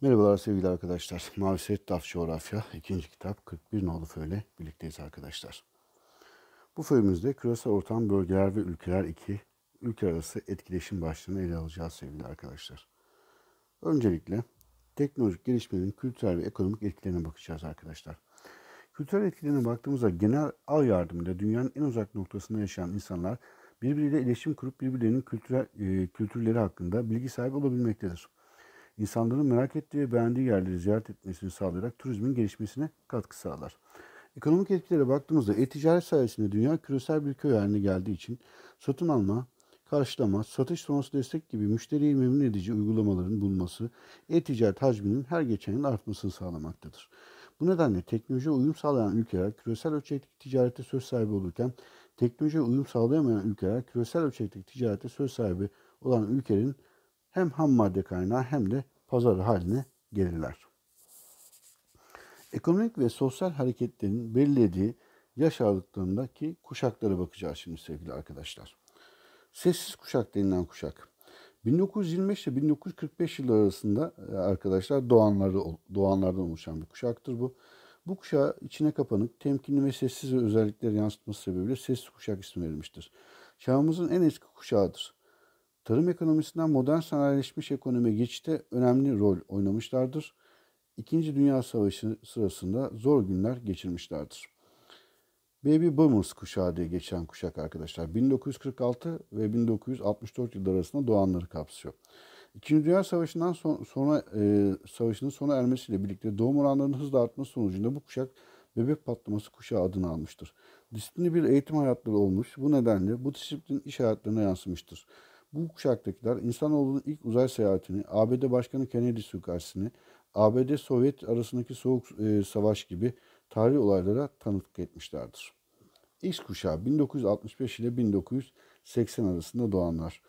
Merhabalar sevgili arkadaşlar. Mavi Mavset Daf Coğrafya 2. kitap 41 nolu föyle birlikteyiz arkadaşlar. Bu föyümüzde küresel ortam bölgeler ve ülkeler 2 ülke arası etkileşim başlığını ele alacağız sevgili arkadaşlar. Öncelikle teknolojik gelişmenin kültürel ve ekonomik etkilerine bakacağız arkadaşlar. Kültürel etkilerine baktığımızda genel al yardımıyla dünyanın en uzak noktasında yaşayan insanlar birbiriyle iletişim kurup birbirlerinin kültürel, e, kültürleri hakkında bilgi sahibi olabilmektedir insanların merak ettiği ve beğendiği yerleri ziyaret etmesini sağlayarak turizmin gelişmesine katkı sağlar. Ekonomik etkilere baktığımızda e-ticaret sayesinde dünya küresel bir köy haline geldiği için satın alma, karşılama, satış sonrası destek gibi müşteriyi memnun edici uygulamaların bulunması e-ticaret hacminin her geçen yıl artmasını sağlamaktadır. Bu nedenle teknolojiye uyum sağlayan ülkeler küresel ölçekli ticarete söz sahibi olurken teknolojiye uyum sağlayamayan ülkeler küresel ölçekli ticarete söz sahibi olan ülkelerin hem ham madde kaynağı hem de pazar haline gelirler. Ekonomik ve sosyal hareketlerin belirlediği yaş aralıklarındaki kuşaklara bakacağız şimdi sevgili arkadaşlar. Sessiz kuşak denilen kuşak. 1925 ile 1945 yılları arasında e, arkadaşlar doğanları doğanlardan oluşan bir kuşaktır bu. Bu kuşağı içine kapanık, temkinli ve sessiz özellikleri yansıtması sebebiyle sessiz kuşak ismi verilmiştir. Çağımızın en eski kuşağıdır tarım ekonomisinden modern sanayileşmiş ekonomi geçişte önemli rol oynamışlardır. İkinci Dünya Savaşı sırasında zor günler geçirmişlerdir. Baby Boomers kuşağı diye geçen kuşak arkadaşlar. 1946 ve 1964 yılları arasında doğanları kapsıyor. İkinci Dünya Savaşı'ndan son, sonra e, savaşının sona ermesiyle birlikte doğum oranlarının hızla artması sonucunda bu kuşak bebek patlaması kuşağı adını almıştır. Disiplinli bir eğitim hayatları olmuş. Bu nedenle bu disiplin iş hayatlarına yansımıştır. Bu kuşaktakiler insanoğlunun ilk uzay seyahatini, ABD Başkanı Kennedy suikastini, ABD-Sovyet arasındaki soğuk e, savaş gibi tarihi olaylara tanıklık etmişlerdir. X kuşağı 1965 ile 1980 arasında doğanlar.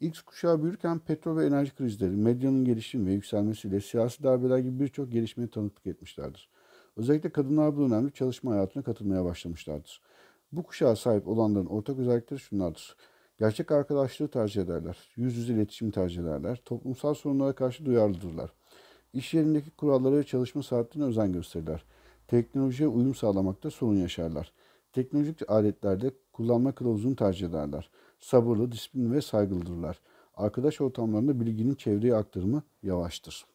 X kuşağı büyürken petrol ve enerji krizleri, medyanın gelişim ve yükselmesiyle siyasi darbeler gibi birçok gelişmeye tanıklık etmişlerdir. Özellikle kadınlar bu önemli çalışma hayatına katılmaya başlamışlardır. Bu kuşağa sahip olanların ortak özellikleri şunlardır. Gerçek arkadaşlığı tercih ederler. Yüz yüze iletişim tercih ederler. Toplumsal sorunlara karşı duyarlıdırlar. İş yerindeki kurallara ve çalışma saatlerine özen gösterirler. Teknolojiye uyum sağlamakta sorun yaşarlar. Teknolojik aletlerde kullanma kılavuzunu tercih ederler. Sabırlı, disiplinli ve saygılıdırlar. Arkadaş ortamlarında bilginin çevreye aktarımı yavaştır.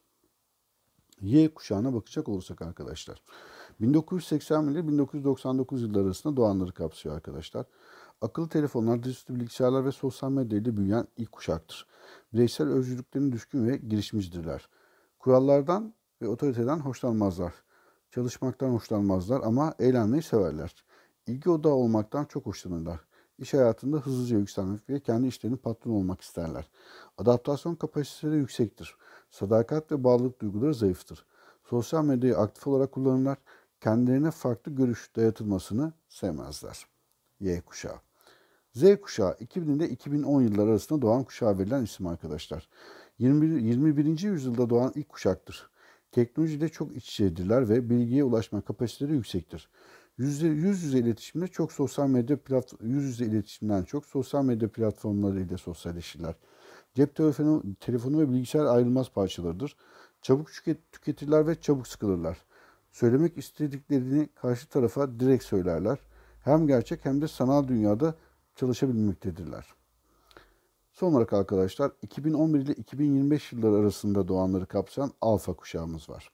Y kuşağına bakacak olursak arkadaşlar. 1980 ile 1999 yılları arasında doğanları kapsıyor arkadaşlar. Akıllı telefonlar, dizüstü bilgisayarlar ve sosyal medyayla büyüyen ilk kuşaktır. Bireysel özgürlüklerine düşkün ve girişimcidirler. Kurallardan ve otoriteden hoşlanmazlar. Çalışmaktan hoşlanmazlar ama eğlenmeyi severler. İlgi odağı olmaktan çok hoşlanırlar. İş hayatında hızlıca yükselmek ve kendi işlerinin patronu olmak isterler. Adaptasyon kapasiteleri yüksektir. Sadakat ve bağlılık duyguları zayıftır. Sosyal medyayı aktif olarak kullanırlar. Kendilerine farklı görüş dayatılmasını sevmezler. Y kuşağı Z kuşağı 2000 ile 2010 yılları arasında doğan kuşağa verilen isim arkadaşlar. 21. 21. yüzyılda doğan ilk kuşaktır. Teknolojide çok iç içedirler ve bilgiye ulaşma kapasiteleri yüksektir. yüz yüze iletişimde çok sosyal medya plat, yüz yüze iletişimden çok sosyal medya platformları ile sosyalleşirler. Cep telefonu, telefonu ve bilgisayar ayrılmaz parçalarıdır. Çabuk tüketirler ve çabuk sıkılırlar. Söylemek istediklerini karşı tarafa direkt söylerler. Hem gerçek hem de sanal dünyada çalışabilmektedirler. Son olarak arkadaşlar 2011 ile 2025 yılları arasında doğanları kapsayan alfa kuşağımız var.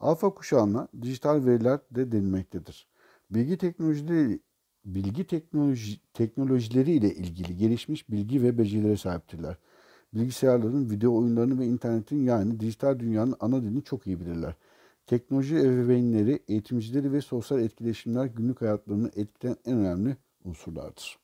Alfa kuşağına dijital veriler de denilmektedir. Bilgi teknolojileri bilgi teknoloji, teknolojileri ile ilgili gelişmiş bilgi ve becerilere sahiptirler. Bilgisayarların, video oyunlarını ve internetin yani dijital dünyanın ana dilini çok iyi bilirler. Teknoloji ebeveynleri, eğitimcileri ve sosyal etkileşimler günlük hayatlarını etkileyen en önemli unsurlardır.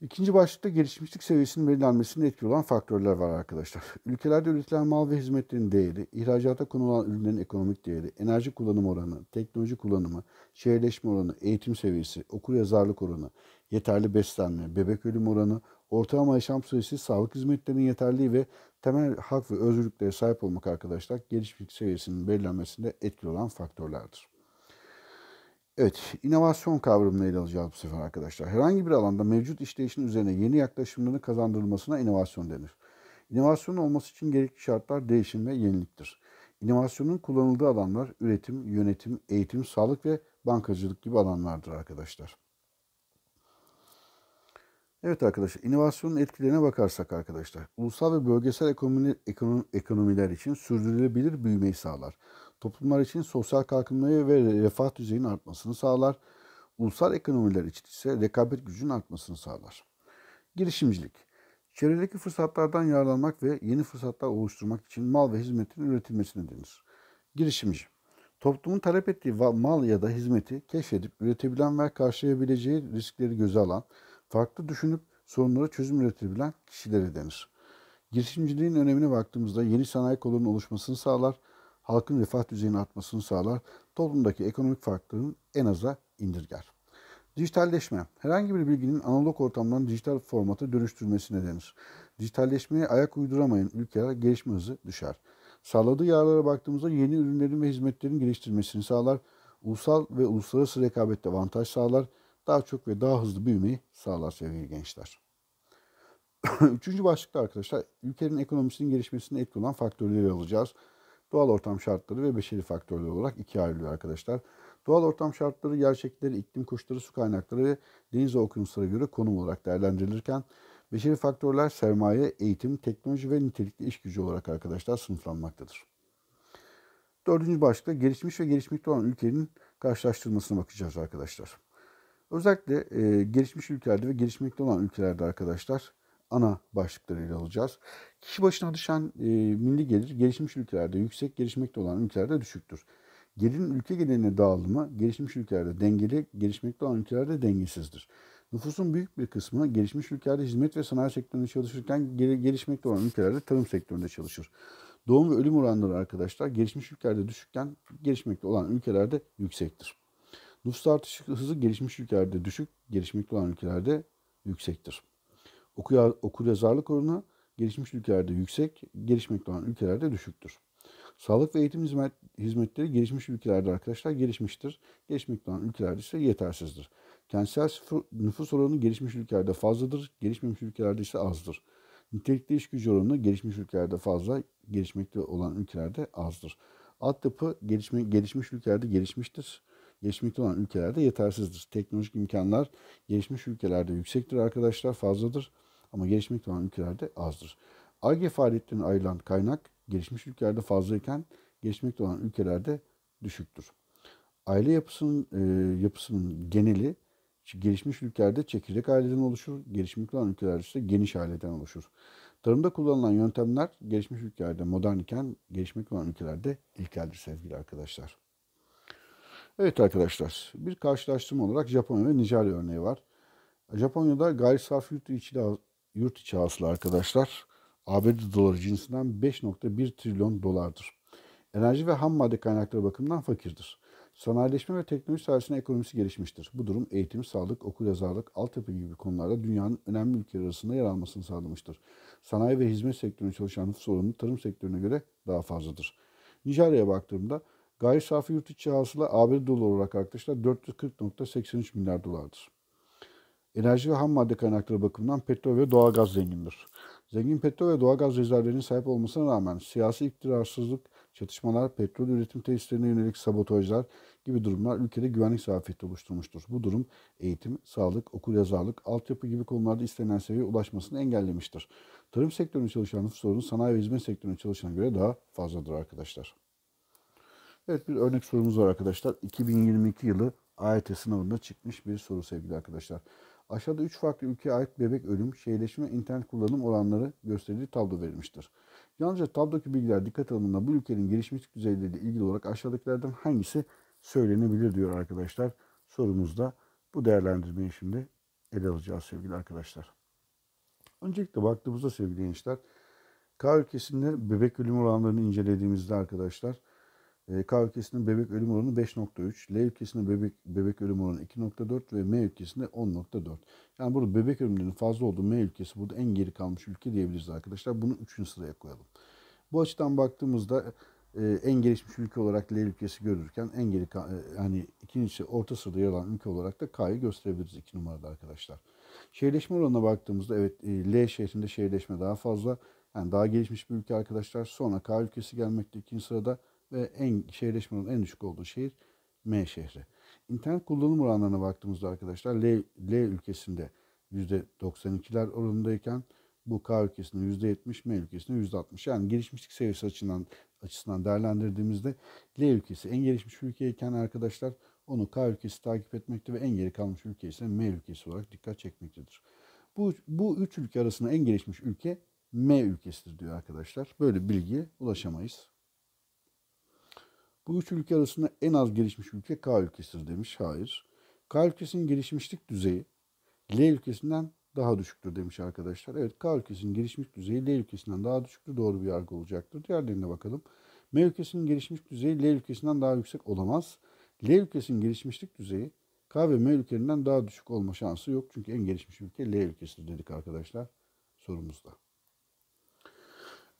İkinci başlıkta gelişmişlik seviyesinin belirlenmesinde etkili olan faktörler var arkadaşlar. Ülkelerde üretilen mal ve hizmetlerin değeri, ihracata konulan ürünlerin ekonomik değeri, enerji kullanım oranı, teknoloji kullanımı, şehirleşme oranı, eğitim seviyesi, okur yazarlık oranı, yeterli beslenme, bebek ölüm oranı, ortalama yaşam süresi, sağlık hizmetlerinin yeterliği ve temel hak ve özgürlüklere sahip olmak arkadaşlar gelişmişlik seviyesinin belirlenmesinde etkili olan faktörlerdir. Evet, inovasyon kavramını ele alacağız bu sefer arkadaşlar. Herhangi bir alanda mevcut işleyişin üzerine yeni yaklaşımların kazandırılmasına inovasyon denir. İnovasyon olması için gerekli şartlar değişim ve yeniliktir. İnovasyonun kullanıldığı alanlar üretim, yönetim, eğitim, sağlık ve bankacılık gibi alanlardır arkadaşlar. Evet arkadaşlar, inovasyonun etkilerine bakarsak arkadaşlar, ulusal ve bölgesel ekonomiler için sürdürülebilir büyümeyi sağlar toplumlar için sosyal kalkınmayı ve refah düzeyinin artmasını sağlar. Ulusal ekonomiler için ise rekabet gücünün artmasını sağlar. Girişimcilik Çevredeki fırsatlardan yararlanmak ve yeni fırsatlar oluşturmak için mal ve hizmetin üretilmesine denir. Girişimci Toplumun talep ettiği mal ya da hizmeti keşfedip üretebilen ve karşılayabileceği riskleri göze alan, farklı düşünüp sorunlara çözüm üretebilen kişilere denir. Girişimciliğin önemine baktığımızda yeni sanayi kolunun oluşmasını sağlar, halkın refah düzeyini artmasını sağlar, toplumdaki ekonomik farklılığın en aza indirger. Dijitalleşme, herhangi bir bilginin analog ortamdan dijital formata dönüştürmesine denir. Dijitalleşmeye ayak uyduramayan ülkeler gelişme hızı düşer. Sağladığı yararlara baktığımızda yeni ürünlerin ve hizmetlerin geliştirmesini sağlar, ulusal ve uluslararası rekabette avantaj sağlar, daha çok ve daha hızlı büyümeyi sağlar sevgili gençler. Üçüncü başlıkta arkadaşlar ülkenin ekonomisinin gelişmesine etki olan faktörleri alacağız doğal ortam şartları ve beşeri faktörler olarak ikiye ayrılıyor arkadaşlar. Doğal ortam şartları, gerçekleri, iklim koşulları, su kaynakları ve deniz ve okyanuslara göre konum olarak değerlendirilirken beşeri faktörler sermaye, eğitim, teknoloji ve nitelikli iş gücü olarak arkadaşlar sınıflanmaktadır. Dördüncü başlıkta gelişmiş ve gelişmekte olan ülkenin karşılaştırmasına bakacağız arkadaşlar. Özellikle e, gelişmiş ülkelerde ve gelişmekte olan ülkelerde arkadaşlar ana başlıkları ele alacağız. Kişi başına düşen e, milli gelir gelişmiş ülkelerde yüksek, gelişmekte olan ülkelerde düşüktür. Gelirin ülke gelirine dağılımı gelişmiş ülkelerde dengeli, gelişmekte olan ülkelerde dengesizdir. Nüfusun büyük bir kısmı gelişmiş ülkelerde hizmet ve sanayi sektöründe çalışırken gelişmekte olan ülkelerde tarım sektöründe çalışır. Doğum ve ölüm oranları arkadaşlar gelişmiş ülkelerde düşükken gelişmekte olan ülkelerde yüksektir. Nüfus artış hızı gelişmiş ülkelerde düşük, gelişmekte olan ülkelerde yüksektir. Okuya, okur yazarlık oranı gelişmiş ülkelerde yüksek, gelişmekte olan ülkelerde düşüktür. Sağlık ve eğitim hizmet, hizmetleri gelişmiş ülkelerde arkadaşlar gelişmiştir. Gelişmekte olan ülkelerde ise yetersizdir. Kentsel sıfır, nüfus oranı gelişmiş ülkelerde fazladır, gelişmemiş ülkelerde ise azdır. Nitelikli iş gücü oranı gelişmiş ülkelerde fazla, gelişmekte olan ülkelerde azdır. Altyapı gelişme, gelişmiş ülkelerde gelişmiştir. Gelişmekte olan ülkelerde yetersizdir. Teknolojik imkanlar gelişmiş ülkelerde yüksektir arkadaşlar, fazladır ama gelişmekte olan ülkelerde azdır. ARGE faaliyetlerine ayrılan kaynak gelişmiş ülkelerde fazlayken gelişmekte olan ülkelerde düşüktür. Aile yapısının e, yapısının geneli gelişmiş ülkelerde çekirdek aileden oluşur, gelişmekte olan ülkelerde ise geniş aileden oluşur. Tarımda kullanılan yöntemler gelişmiş ülkelerde modern iken gelişmekte olan ülkelerde ilkeldir sevgili arkadaşlar. Evet arkadaşlar bir karşılaştırma olarak Japonya ve Nijerya örneği var. Japonya'da gayri safi yurt içi yurt içi hasıla arkadaşlar ABD doları cinsinden 5.1 trilyon dolardır. Enerji ve ham madde kaynakları bakımından fakirdir. Sanayileşme ve teknoloji sayesinde ekonomisi gelişmiştir. Bu durum eğitim, sağlık, okul yazarlık, altyapı gibi konularda dünyanın önemli ülkeleri arasında yer almasını sağlamıştır. Sanayi ve hizmet sektöründe çalışan nüfus oranı tarım sektörüne göre daha fazladır. Nijerya'ya baktığımda gayri safi yurt içi hasıla ABD doları olarak arkadaşlar 440.83 milyar dolardır. Enerji ve ham madde kaynakları bakımından petrol ve doğalgaz zengindir. Zengin petrol ve doğalgaz rezervlerinin sahip olmasına rağmen siyasi iktidar,sızlık, çatışmalar, petrol üretim tesislerine yönelik sabotajlar gibi durumlar ülkede güvenlik zafiyeti oluşturmuştur. Bu durum eğitim, sağlık, okul yazarlık, altyapı gibi konularda istenen seviyeye ulaşmasını engellemiştir. Tarım sektöründe çalışan nüfus sorunu sanayi ve hizmet sektöründe çalışana göre daha fazladır arkadaşlar. Evet bir örnek sorumuz var arkadaşlar. 2022 yılı AYT sınavında çıkmış bir soru sevgili arkadaşlar. Aşağıda 3 farklı ülkeye ait bebek ölüm, şehirleşme internet kullanım oranları gösterildiği tablo verilmiştir. Yalnızca tablodaki bilgiler dikkat alındığında bu ülkenin gelişmişlik düzeyleriyle ilgili olarak aşağıdakilerden hangisi söylenebilir diyor arkadaşlar. Sorumuzda bu değerlendirmeyi şimdi ele alacağız sevgili arkadaşlar. Öncelikle baktığımızda sevgili gençler, K ülkesinde bebek ölüm oranlarını incelediğimizde arkadaşlar e, K ülkesinde bebek ölüm oranı 5.3, L ülkesinde bebek bebek ölüm oranı 2.4 ve M ülkesinde 10.4. Yani burada bebek ölümlerinin fazla olduğu M ülkesi burada en geri kalmış ülke diyebiliriz arkadaşlar. Bunu 3. sıraya koyalım. Bu açıdan baktığımızda e, en gelişmiş ülke olarak L ülkesi görürken en geri e, yani ikinci orta sırada yer alan ülke olarak da K'yı gösterebiliriz 2 numarada arkadaşlar. Şehirleşme oranına baktığımızda evet L şehrinde şehirleşme daha fazla. Yani daha gelişmiş bir ülke arkadaşlar. Sonra K ülkesi gelmekte ikinci sırada ve en şehirleşmenin en düşük olduğu şehir M şehri. İnternet kullanım oranlarına baktığımızda arkadaşlar L, L ülkesinde %92'ler oranındayken bu K ülkesinde %70, M ülkesinde %60. Yani gelişmişlik seviyesi açısından, açısından değerlendirdiğimizde L ülkesi en gelişmiş ülkeyken arkadaşlar onu K ülkesi takip etmekte ve en geri kalmış ülke ise M ülkesi olarak dikkat çekmektedir. Bu, bu üç ülke arasında en gelişmiş ülke M ülkesidir diyor arkadaşlar. Böyle bilgiye ulaşamayız. Bu üç ülke arasında en az gelişmiş ülke K ülkesidir demiş. Hayır. K ülkesinin gelişmişlik düzeyi L ülkesinden daha düşüktür demiş arkadaşlar. Evet K ülkesinin gelişmiş düzeyi L ülkesinden daha düşüktür. Doğru bir yargı olacaktır. Diğerlerine bakalım. M ülkesinin gelişmiş düzeyi L ülkesinden daha yüksek olamaz. L ülkesinin gelişmişlik düzeyi K ve M ülkelerinden daha düşük olma şansı yok. Çünkü en gelişmiş ülke L ülkesidir dedik arkadaşlar sorumuzda.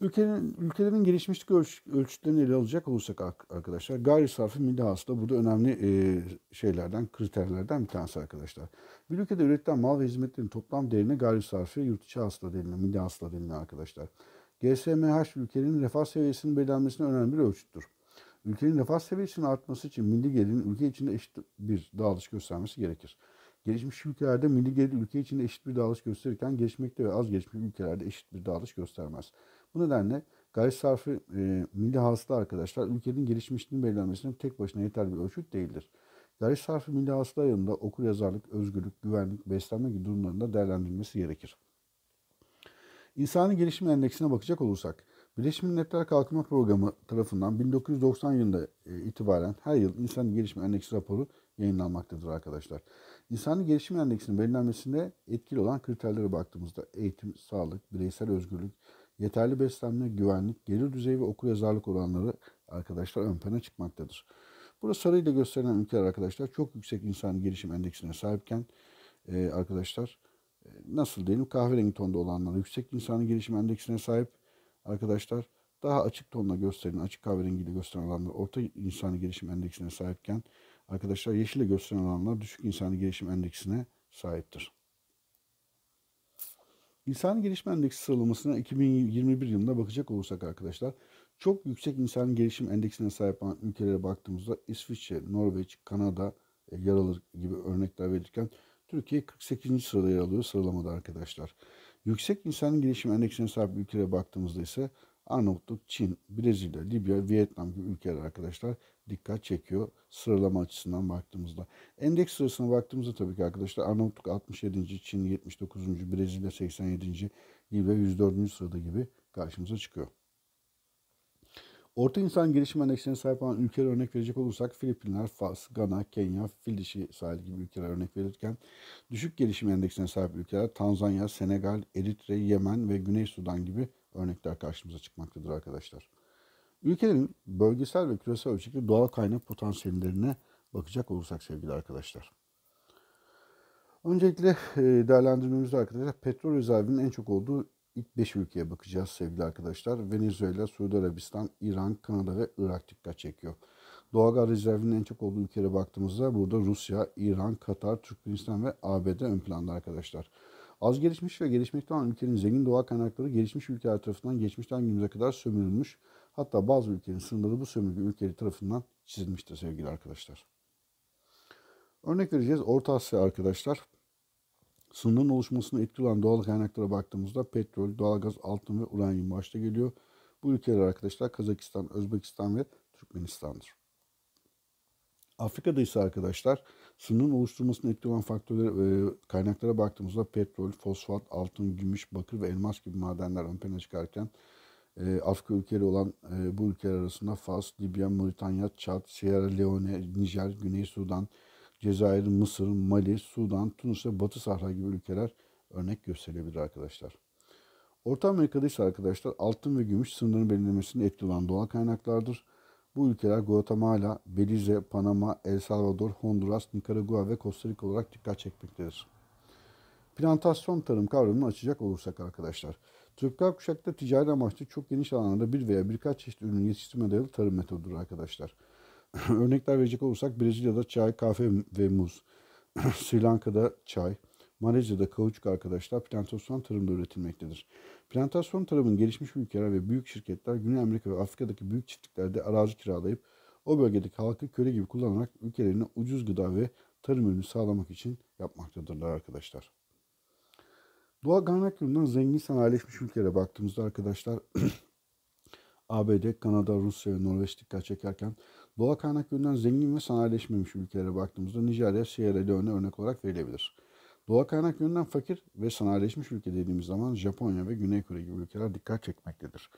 Ülkenin, ülkelerin gelişmişlik ölç ölçütlerini ele alacak olursak arkadaşlar gayri safi milli hasıla burada önemli e, şeylerden, kriterlerden bir tanesi arkadaşlar. Bir ülkede üretilen mal ve hizmetlerin toplam değerine gayri safi yurt içi hasıla denilen, milli hasıla denilen arkadaşlar. GSMH ülkenin refah seviyesinin belirlenmesine önemli bir ölçüttür. Ülkenin refah seviyesinin artması için milli gelirin ülke içinde eşit bir dağılış göstermesi gerekir. Gelişmiş ülkelerde milli gelir ülke içinde eşit bir dağılış gösterirken gelişmekte ve az gelişmiş ülkelerde eşit bir dağılış göstermez. Bu nedenle gayri sarfı e, milli hasıla arkadaşlar ülkenin gelişmişliğini belirlenmesinin tek başına yeterli bir ölçüt değildir. Gayri sarfı milli hasıla yanında okur yazarlık, özgürlük, güvenlik, beslenme gibi durumlarında değerlendirilmesi gerekir. İnsani Gelişim Endeksine bakacak olursak, Birleşmiş Milletler Kalkınma Programı tarafından 1990 yılında e, itibaren her yıl İnsan Gelişim Endeksi raporu yayınlanmaktadır arkadaşlar. İnsanın Gelişim Endeksinin belirlenmesinde etkili olan kriterlere baktığımızda eğitim, sağlık, bireysel özgürlük, Yeterli beslenme, güvenlik, gelir düzeyi ve okul yazarlık oranları arkadaşlar ön plana çıkmaktadır. Burası sarıyla gösterilen ülkeler arkadaşlar çok yüksek insan gelişim endeksine sahipken e, arkadaşlar e, nasıl diyelim kahverengi tonda olanlar yüksek insan gelişim endeksine sahip arkadaşlar daha açık tonla gösterilen açık kahverengiyle gösteren alanlar orta insan gelişim endeksine sahipken arkadaşlar yeşille gösteren alanlar düşük insan gelişim endeksine sahiptir. İnsan Gelişme Endeksi sıralamasına 2021 yılında bakacak olursak arkadaşlar çok yüksek insan gelişim endeksine sahip olan ülkelere baktığımızda İsviçre, Norveç, Kanada e, yer alır gibi örnekler verirken Türkiye 48. sırada yer alıyor sıralamada arkadaşlar. Yüksek insan gelişim endeksine sahip ülkelere baktığımızda ise Arnavutluk, Çin, Brezilya, Libya, Vietnam gibi ülkeler arkadaşlar dikkat çekiyor sıralama açısından baktığımızda. Endeks sırasına baktığımızda tabii ki arkadaşlar Arnavutluk 67. Çin 79. Brezilya 87. gibi ve 104. sırada gibi karşımıza çıkıyor. Orta insan gelişim endeksine sahip olan ülkeler örnek verecek olursak Filipinler, Fas, Gana, Kenya, Fil dişi sahil gibi ülkeler örnek verirken düşük gelişim endeksine sahip ülkeler Tanzanya, Senegal, Eritre, Yemen ve Güney Sudan gibi örnekler karşımıza çıkmaktadır arkadaşlar. Ülkelerin bölgesel ve küresel ölçekli doğal kaynak potansiyellerine bakacak olursak sevgili arkadaşlar. Öncelikle e, değerlendirmemizde arkadaşlar petrol rezervinin en çok olduğu ilk 5 ülkeye bakacağız sevgili arkadaşlar. Venezuela, Suudi Arabistan, İran, Kanada ve Irak dikkat çekiyor. Doğalgaz rezervinin en çok olduğu ülkelere baktığımızda burada Rusya, İran, Katar, Türkmenistan ve ABD ön planda arkadaşlar. Az gelişmiş ve gelişmekte olan ülkenin zengin doğal kaynakları gelişmiş ülkeler tarafından geçmişten günümüze kadar sömürülmüş Hatta bazı ülkenin sınırları bu sömürge ülkeleri tarafından çizilmiştir sevgili arkadaşlar. Örnek vereceğiz Orta Asya arkadaşlar. Sınırın oluşmasına etki olan doğal kaynaklara baktığımızda petrol, doğalgaz, altın ve uranyum başta geliyor. Bu ülkeler arkadaşlar Kazakistan, Özbekistan ve Türkmenistan'dır. Afrika'da ise arkadaşlar sınırın oluşturmasına etki olan faktörlere, e, kaynaklara baktığımızda petrol, fosfat, altın, gümüş, bakır ve elmas gibi madenler ön plana çıkarken ee, Afrika ülkeleri olan e, bu ülkeler arasında Fas, Libya, Moritanya, Çad, Sierra Leone, Nijer, Güney Sudan, Cezayir, Mısır, Mali, Sudan, Tunus ve Batı Sahra gibi ülkeler örnek gösterebilir arkadaşlar. Orta Amerika'da ise arkadaşlar altın ve gümüş sınırını belirlemesinde etkili olan doğal kaynaklardır. Bu ülkeler Guatemala, Belize, Panama, El Salvador, Honduras, Nikaragua ve Costa Rica olarak dikkat çekmektedir. Plantasyon tarım kavramını açacak olursak arkadaşlar. Tropikal kuşakta ticari amaçlı çok geniş alanda bir veya birkaç çeşit ürün yetiştirme dayalı tarım metodudur arkadaşlar. Örnekler verecek olursak Brezilya'da çay, kahve ve muz, Sri Lanka'da çay, Malezya'da kauçuk arkadaşlar plantasyon tarımda üretilmektedir. Plantasyon tarımın gelişmiş ülkeler ve büyük şirketler Güney Amerika ve Afrika'daki büyük çiftliklerde arazi kiralayıp o bölgedeki halkı köle gibi kullanarak ülkelerine ucuz gıda ve tarım ürünü sağlamak için yapmaktadırlar arkadaşlar. Doğa kaynaklarından zengin sanayileşmiş ülkelere baktığımızda arkadaşlar ABD, Kanada, Rusya ve Norveç dikkat çekerken doğal kaynaklarından zengin ve sanayileşmemiş ülkelere baktığımızda Nijerya, Sierra Leone örnek olarak verilebilir. Doğal kaynak yönünden fakir ve sanayileşmiş ülke dediğimiz zaman Japonya ve Güney Kore gibi ülkeler dikkat çekmektedir.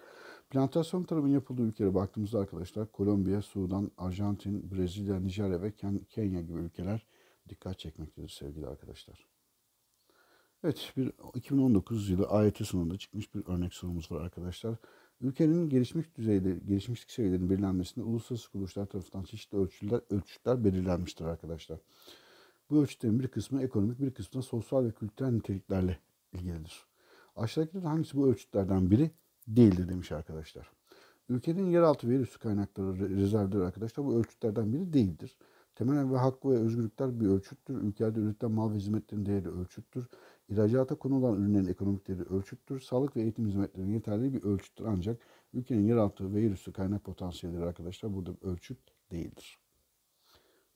Plantasyon tarımının yapıldığı ülkelere baktığımızda arkadaşlar Kolombiya, Sudan, Arjantin, Brezilya, Nijerya ve Kenya gibi ülkeler dikkat çekmektedir sevgili arkadaşlar. Evet, bir 2019 yılı AYT sonunda çıkmış bir örnek sorumuz var arkadaşlar. Ülkenin gelişmiş düzeyde, gelişmişlik seviyelerinin belirlenmesinde uluslararası kuruluşlar tarafından çeşitli ölçüler, ölçütler belirlenmiştir arkadaşlar. Bu ölçütlerin bir kısmı ekonomik, bir kısmı sosyal ve kültürel niteliklerle ilgilidir. Aşağıdakilerden hangisi bu ölçütlerden biri değildir demiş arkadaşlar. Ülkenin yeraltı ve yerüstü kaynakları rezervleri arkadaşlar bu ölçütlerden biri değildir. Temel ve hakkı ve özgürlükler bir ölçüttür. Ülkelerde üretilen mal ve hizmetlerin değeri ölçüttür. İhracata konulan ürünlerin ekonomik değeri ölçüttür. Sağlık ve eğitim hizmetlerinin yeterli bir ölçüttür ancak ülkenin yeraltı ve yerüstü kaynak potansiyelleri arkadaşlar burada ölçüt değildir.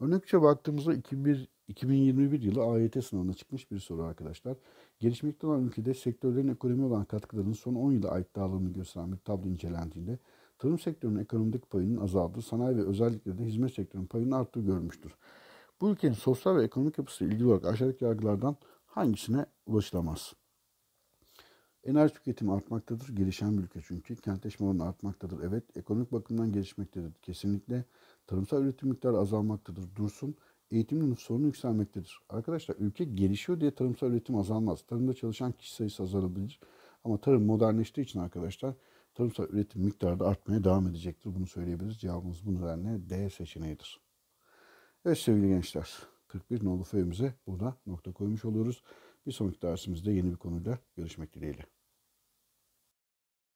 Örnekçe baktığımızda 2001, 2021 yılı AYT sınavına çıkmış bir soru arkadaşlar. Gelişmekte olan ülkede sektörlerin ekonomi olan katkılarının son 10 yıla ait dağılımını gösteren bir tablo incelendiğinde tarım sektörünün ekonomik payının azaldığı, sanayi ve özellikle de hizmet sektörünün payının arttığı görmüştür. Bu ülkenin sosyal ve ekonomik yapısı ilgili olarak aşağıdaki yargılardan hangisine ulaşılamaz? Enerji tüketimi artmaktadır. Gelişen bir ülke çünkü. Kentleşme oranı artmaktadır. Evet. Ekonomik bakımdan gelişmektedir. Kesinlikle. Tarımsal üretim miktarı azalmaktadır. Dursun. Eğitim sorunu yükselmektedir. Arkadaşlar ülke gelişiyor diye tarımsal üretim azalmaz. Tarımda çalışan kişi sayısı azalabilir. Ama tarım modernleştiği için arkadaşlar tarımsal üretim miktarı da artmaya devam edecektir. Bunu söyleyebiliriz. Cevabımız bu nedenle D seçeneğidir. Evet sevgili gençler. 41 nolu föyümüze burada nokta koymuş oluyoruz. Bir sonraki dersimizde yeni bir konuyla görüşmek dileğiyle.